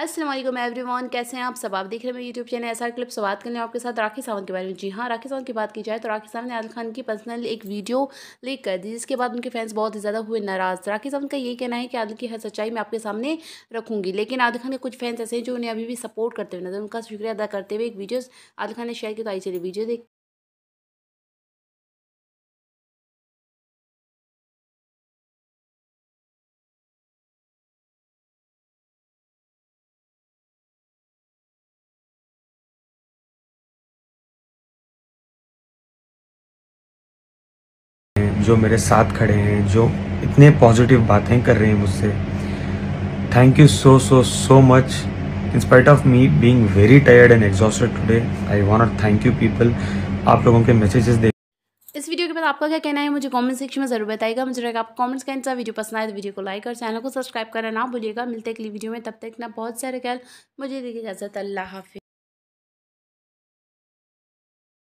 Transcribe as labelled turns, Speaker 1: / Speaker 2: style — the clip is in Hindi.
Speaker 1: असलम एवरीवन कैसे हैं आप सब आप देख रहे हैं यूट्यूब चैनल एसआर क्लिप्स बात करने आपके साथ राखी सावंत के बारे में जी हाँ राखी सावंत की बात की जाए तो राखी सावंत ने आदिल खान की पर्सनल एक वीडियो लीक कर दी जिसके बाद उनके फैंस बहुत ही ज़्यादा हुए नाराज़ राखी सावंत का ये कहना है कि आदिल की हर सच्चाई मैं आपके सामने रखूँगी लेकिन आदिल खान के कुछ फैंस ऐसे हैं जो उन्हें अभी भी सपोर्ट करते हुए नजर उनका शुक्रिया अदा करते हुए एक वीडियो
Speaker 2: आदिल खान ने शेयर की तो आई चलिए वीडियो देख
Speaker 3: जो मेरे साथ खड़े हैं जो इतने पॉजिटिव बातें कर रहे हैं मुझसे thank you so so so much in spite of me being very tired and exhausted today
Speaker 4: I want thank you people आप लोगों के मैसेजेस देख
Speaker 1: इस वीडियो के बाद आपका क्या कहना है मुझे कमेंट सेक्शन में जरूर बताएगा मुझे रहेगा आपको कमेंट्स का इंसा वीडियो पसंद आए तो वीडियो को लाइक और चैनल को सब्सक्राइब करना ना भूलिएगा मिलते अगली वीडियो में तब तक ना बहुत सारे ख्याल मुझे दीजिए इजाजत अल्लाह हाफि